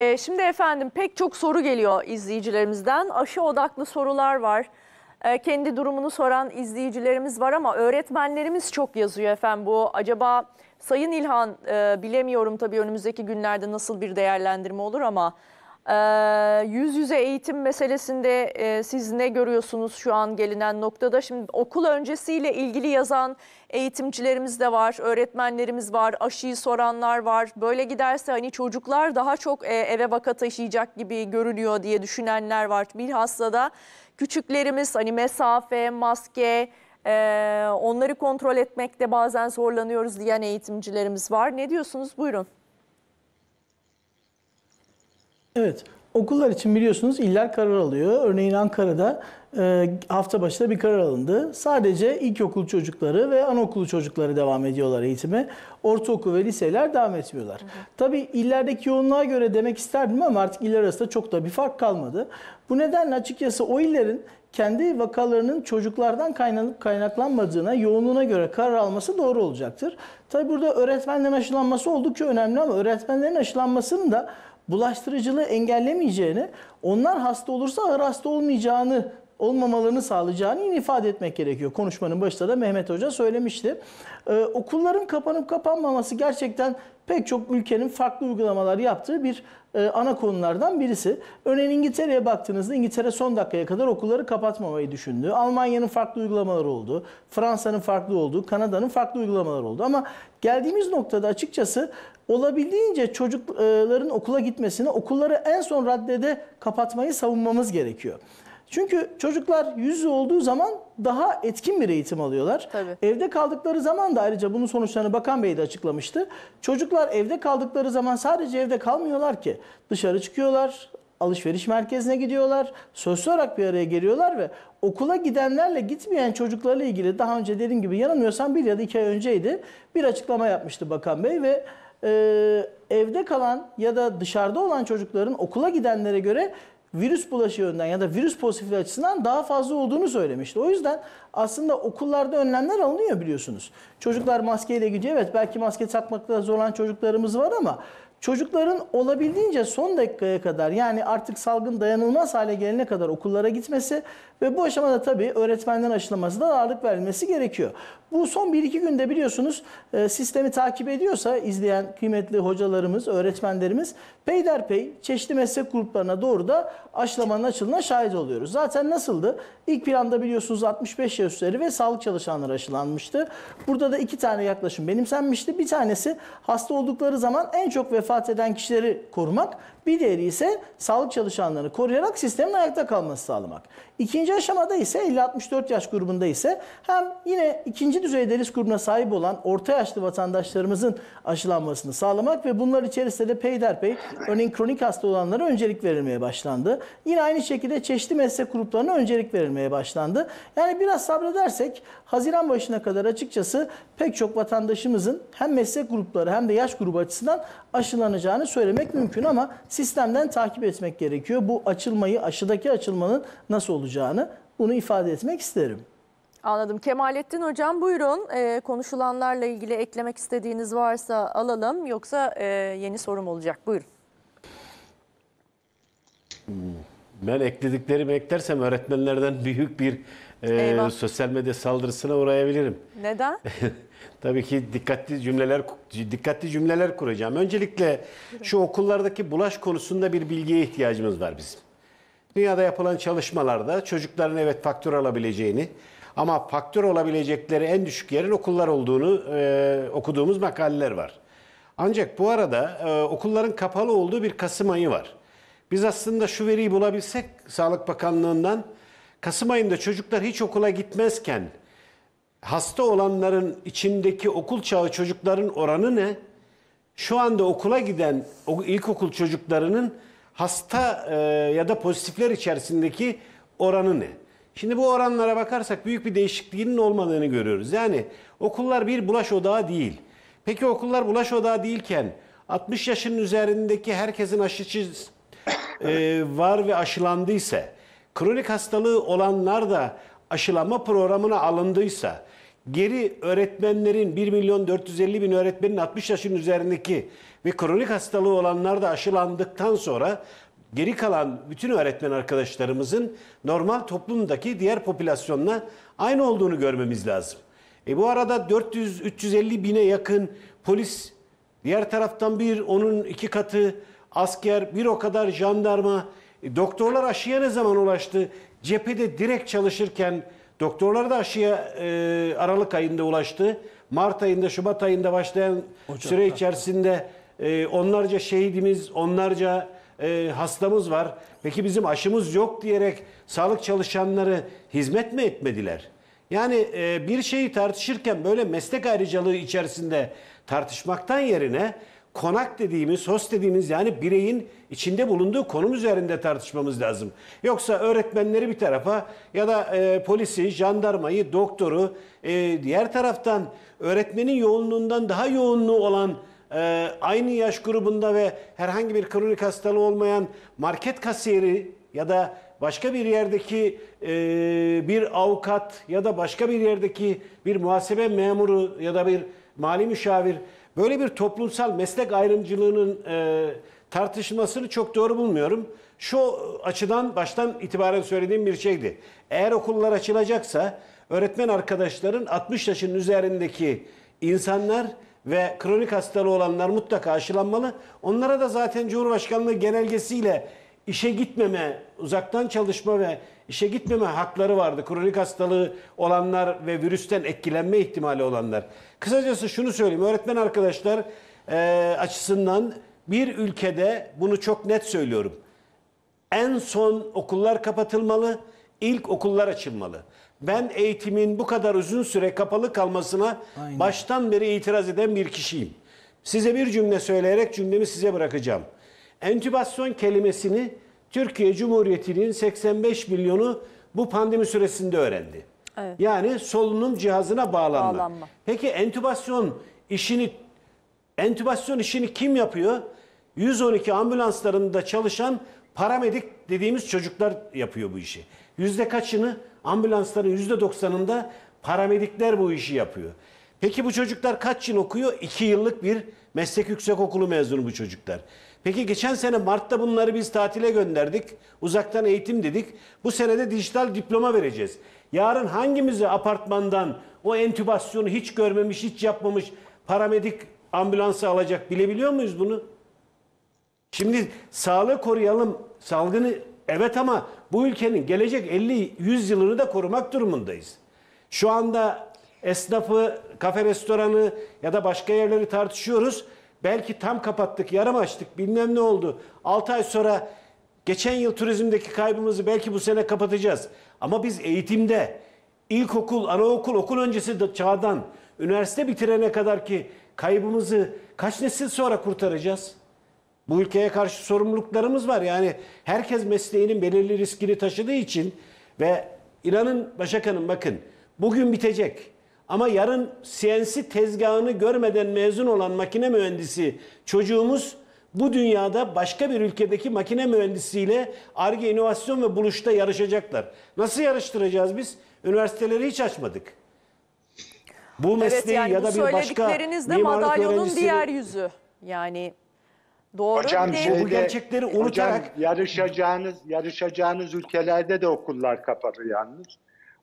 Ee, şimdi efendim pek çok soru geliyor izleyicilerimizden. Aşı odaklı sorular var. Ee, kendi durumunu soran izleyicilerimiz var ama öğretmenlerimiz çok yazıyor efendim bu. Acaba Sayın İlhan e, bilemiyorum tabii önümüzdeki günlerde nasıl bir değerlendirme olur ama yüz yüze eğitim meselesinde siz ne görüyorsunuz şu an gelinen noktada? Şimdi okul öncesiyle ilgili yazan eğitimcilerimiz de var, öğretmenlerimiz var, aşıyı soranlar var. Böyle giderse hani çocuklar daha çok eve vaka taşıyacak gibi görünüyor diye düşünenler var. Bilhassa da küçüklerimiz hani mesafe, maske, onları kontrol etmekte bazen zorlanıyoruz diyen eğitimcilerimiz var. Ne diyorsunuz? Buyurun. Evet. Okullar için biliyorsunuz iller karar alıyor. Örneğin Ankara'da e, hafta başında bir karar alındı. Sadece ilkokul çocukları ve anaokulu çocukları devam ediyorlar eğitime. Ortaokul ve liseler devam etmiyorlar. Hı hı. Tabii illerdeki yoğunluğa göre demek isterdim ama artık iller arasında çok da bir fark kalmadı. Bu nedenle açıkçası o illerin kendi vakalarının çocuklardan kaynaklanmadığına, yoğunluğuna göre karar alması doğru olacaktır. Tabii burada öğretmenlerin aşılanması oldukça önemli ama öğretmenlerin aşılanmasının da bulaştırıcılığı engellemeyeceğini, onlar hasta olursa ağır hasta olmayacağını olmamalarını sağlayacağını yine ifade etmek gerekiyor. Konuşmanın başında da Mehmet Hoca söylemişti. Ee, okulların kapanıp kapanmaması gerçekten pek çok ülkenin farklı uygulamalar yaptığı bir e, ana konulardan birisi. Örneğin İngiltere'ye baktığınızda İngiltere son dakikaya kadar okulları kapatmamayı düşündü. Almanya'nın farklı uygulamaları oldu. Fransa'nın farklı olduğu, Kanada'nın farklı uygulamaları oldu. Ama geldiğimiz noktada açıkçası olabildiğince çocukların okula gitmesini, okulları en son raddede kapatmayı savunmamız gerekiyor. Çünkü çocuklar yüz yüze olduğu zaman daha etkin bir eğitim alıyorlar. Tabii. Evde kaldıkları zaman da ayrıca bunun sonuçlarını Bakan Bey de açıklamıştı. Çocuklar evde kaldıkları zaman sadece evde kalmıyorlar ki. Dışarı çıkıyorlar, alışveriş merkezine gidiyorlar, sözlü olarak bir araya geliyorlar ve okula gidenlerle gitmeyen çocuklarla ilgili daha önce dediğim gibi yanılmıyorsam bir ya da iki ay önceydi bir açıklama yapmıştı Bakan Bey ve e, evde kalan ya da dışarıda olan çocukların okula gidenlere göre virüs bulaşı yönden ya da virüs pozitifliği açısından daha fazla olduğunu söylemişti. O yüzden aslında okullarda önlemler alınıyor biliyorsunuz. Çocuklar maskeyle gidiyor. Evet belki maske takmakta zorlanan çocuklarımız var ama Çocukların olabildiğince son dakikaya kadar yani artık salgın dayanılmaz hale gelene kadar okullara gitmesi ve bu aşamada tabii öğretmenlerin aşılaması da ağırlık verilmesi gerekiyor. Bu son 1-2 günde biliyorsunuz e, sistemi takip ediyorsa izleyen kıymetli hocalarımız, öğretmenlerimiz peyderpey çeşitli meslek gruplarına doğru da aşılamanın açılına şahit oluyoruz. Zaten nasıldı? İlk planda biliyorsunuz 65 yaş üzeri ve sağlık çalışanları aşılanmıştı. Burada da iki tane yaklaşım benimsenmişti. Bir tanesi hasta oldukları zaman en çok vefat vefat eden kişileri korumak, bir diğeri ise sağlık çalışanlarını koruyarak sistemin ayakta kalması sağlamak. İkinci aşamada ise 50-64 yaş grubunda ise hem yine ikinci düzeyde risk grubuna sahip olan orta yaşlı vatandaşlarımızın aşılanmasını sağlamak ve bunlar içerisinde de peyderpey örneğin kronik hasta olanlara öncelik verilmeye başlandı. Yine aynı şekilde çeşitli meslek gruplarına öncelik verilmeye başlandı. Yani biraz sabredersek Haziran başına kadar açıkçası pek çok vatandaşımızın hem meslek grupları hem de yaş grubu açısından aşılanacağını söylemek mümkün ama sistemden takip etmek gerekiyor. Bu açılmayı aşıdaki açılmanın nasıl olacağını olacağını bunu ifade etmek isterim. Anladım. Kemalettin Hocam buyurun. Ee, konuşulanlarla ilgili eklemek istediğiniz varsa alalım. Yoksa e, yeni sorum olacak. Buyurun. Ben eklediklerimi eklersem öğretmenlerden büyük bir e, sosyal medya saldırısına uğrayabilirim. Neden? Tabii ki dikkatli cümleler dikkatli cümleler kuracağım. Öncelikle şu okullardaki bulaş konusunda bir bilgiye ihtiyacımız var bizim. Dünyada yapılan çalışmalarda çocukların evet faktör alabileceğini ama faktör olabilecekleri en düşük yerin okullar olduğunu e, okuduğumuz makaleler var. Ancak bu arada e, okulların kapalı olduğu bir Kasım ayı var. Biz aslında şu veriyi bulabilsek Sağlık Bakanlığı'ndan Kasım ayında çocuklar hiç okula gitmezken hasta olanların içindeki okul çağı çocukların oranı ne? Şu anda okula giden ilkokul çocuklarının hasta e, ya da pozitifler içerisindeki oranı ne? Şimdi bu oranlara bakarsak büyük bir değişikliğinin olmadığını görüyoruz. Yani okullar bir bulaş odağı değil. Peki okullar bulaş odağı değilken 60 yaşın üzerindeki herkesin aşıcı e, var ve aşılandıysa, kronik hastalığı olanlar da aşılama programına alındıysa, Geri öğretmenlerin 1 milyon 450 bin öğretmenin 60 yaşın üzerindeki ve kronik hastalığı olanlar da aşılandıktan sonra geri kalan bütün öğretmen arkadaşlarımızın normal toplumdaki diğer popülasyonla aynı olduğunu görmemiz lazım. E bu arada 400-350 bine yakın polis, diğer taraftan bir onun iki katı asker, bir o kadar jandarma, e, doktorlar aşıya ne zaman ulaştı? Cephede direkt çalışırken Doktorlar da aşıya e, Aralık ayında ulaştı. Mart ayında, Şubat ayında başlayan Ocakta. süre içerisinde e, onlarca şehidimiz, onlarca e, hastamız var. Peki bizim aşımız yok diyerek sağlık çalışanları hizmet mi etmediler? Yani e, bir şeyi tartışırken böyle meslek ayrıcalığı içerisinde tartışmaktan yerine konak dediğimiz, host dediğimiz yani bireyin içinde bulunduğu konum üzerinde tartışmamız lazım. Yoksa öğretmenleri bir tarafa ya da e, polisi, jandarmayı, doktoru e, diğer taraftan öğretmenin yoğunluğundan daha yoğunluğu olan e, aynı yaş grubunda ve herhangi bir kronik hastalığı olmayan market kasiyeri ya da başka bir yerdeki e, bir avukat ya da başka bir yerdeki bir muhasebe memuru ya da bir mali müşavir böyle bir toplumsal meslek ayrımcılığının e, tartışılmasını çok doğru bulmuyorum. Şu açıdan baştan itibaren söylediğim bir şeydi. Eğer okullar açılacaksa öğretmen arkadaşların 60 yaşın üzerindeki insanlar ve kronik hastalığı olanlar mutlaka aşılanmalı. Onlara da zaten Cumhurbaşkanlığı genelgesiyle işe gitmeme, uzaktan çalışma ve işe gitmeme hakları vardı. Kronik hastalığı olanlar ve virüsten etkilenme ihtimali olanlar. Kısacası şunu söyleyeyim. Öğretmen arkadaşlar e, açısından bir ülkede bunu çok net söylüyorum. En son okullar kapatılmalı, ilk okullar açılmalı. Ben eğitimin bu kadar uzun süre kapalı kalmasına Aynen. baştan beri itiraz eden bir kişiyim. Size bir cümle söyleyerek cümlemi size bırakacağım. Entübasyon kelimesini Türkiye Cumhuriyeti'nin 85 milyonu bu pandemi süresinde öğrendi. Evet. Yani solunum cihazına bağlanma. bağlanma. Peki entübasyon işini entübasyon işini kim yapıyor? 112 ambulanslarında çalışan paramedik dediğimiz çocuklar yapıyor bu işi. Yüzde kaçını? Ambulansların yüzde doksanında paramedikler bu işi yapıyor. Peki bu çocuklar kaç yıl okuyor? İki yıllık bir meslek yüksekokulu mezunu bu çocuklar. Peki geçen sene Mart'ta bunları biz tatile gönderdik. Uzaktan eğitim dedik. Bu senede dijital diploma vereceğiz. Yarın hangimizi apartmandan o entübasyonu hiç görmemiş, hiç yapmamış paramedik ambulansı alacak bilebiliyor muyuz bunu? Şimdi sağlığı koruyalım, salgını evet ama bu ülkenin gelecek 50-100 yılını da korumak durumundayız. Şu anda esnafı, kafe restoranı ya da başka yerleri tartışıyoruz. Belki tam kapattık, yarım açtık, bilmem ne oldu. 6 ay sonra geçen yıl turizmdeki kaybımızı belki bu sene kapatacağız. Ama biz eğitimde ilkokul, anaokul, okul öncesi çağdan üniversite bitirene kadar ki kaybımızı kaç nesil sonra kurtaracağız? Bu ülkeye karşı sorumluluklarımız var. Yani herkes mesleğinin belirli riskini taşıdığı için ve İran'ın Başakan'ın bakın bugün bitecek. Ama yarın CNC tezgahını görmeden mezun olan makine mühendisi çocuğumuz bu dünyada başka bir ülkedeki makine mühendisiyle ARGE inovasyon ve buluşta yarışacaklar. Nasıl yarıştıracağız biz? Üniversiteleri hiç açmadık. Bu mesleği evet, yani ya da bir başka de madalyonun öğrencisi... diğer yüzü. Yani doğru hocam, değil. Şeyde, bu gerçekleri unutarak hocam, yarışacağınız yarışacağınız ülkelerde de okullar kapalı yalnız.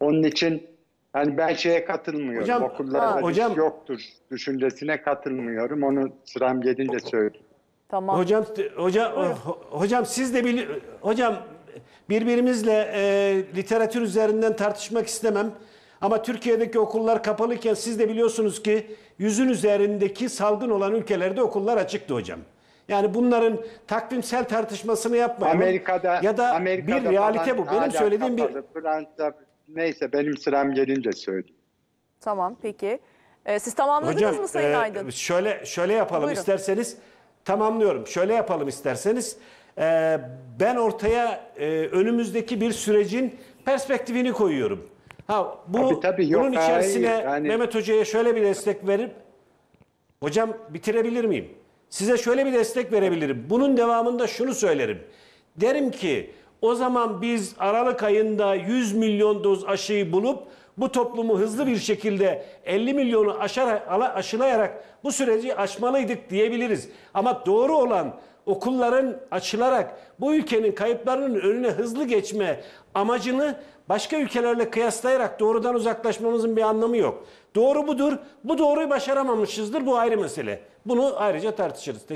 Onun için Hani ben şeye katılmıyorum. Hocam, Okullarda ha, hocam, yoktur düşüncesine katılmıyorum. Onu sıram gelince söyleyeyim. Tamam. Hocam hocam oh, hocam siz de bil hocam birbirimizle e, literatür üzerinden tartışmak istemem. Ama Türkiye'deki okullar kapalıken siz de biliyorsunuz ki yüzün üzerindeki salgın olan ülkelerde okullar açıktı hocam. Yani bunların takvimsel tartışmasını yapmayalım. Amerika'da ya da Amerika'da bir realite bu. Benim söylediğim kapalı, bir Neyse benim sıram gelince söyleyeyim. Tamam peki. Ee, siz tamamladınız Hocam, mı e, Sayın e, Aydın? Şöyle şöyle yapalım Buyurun. isterseniz. Tamamlıyorum. Şöyle yapalım isterseniz. E, ben ortaya e, önümüzdeki bir sürecin perspektifini koyuyorum. Ha bu tabii, tabii, yok, bunun içerisine yani... Mehmet Hoca'ya şöyle bir destek verip Hocam bitirebilir miyim? Size şöyle bir destek verebilirim. Bunun devamında şunu söylerim. Derim ki o zaman biz Aralık ayında 100 milyon doz aşıyı bulup bu toplumu hızlı bir şekilde 50 milyonu aşar, aşılayarak bu süreci aşmalıydık diyebiliriz. Ama doğru olan okulların açılarak bu ülkenin kayıplarının önüne hızlı geçme amacını başka ülkelerle kıyaslayarak doğrudan uzaklaşmamızın bir anlamı yok. Doğru budur. Bu doğruyu başaramamışızdır. Bu ayrı mesele. Bunu ayrıca tartışırız.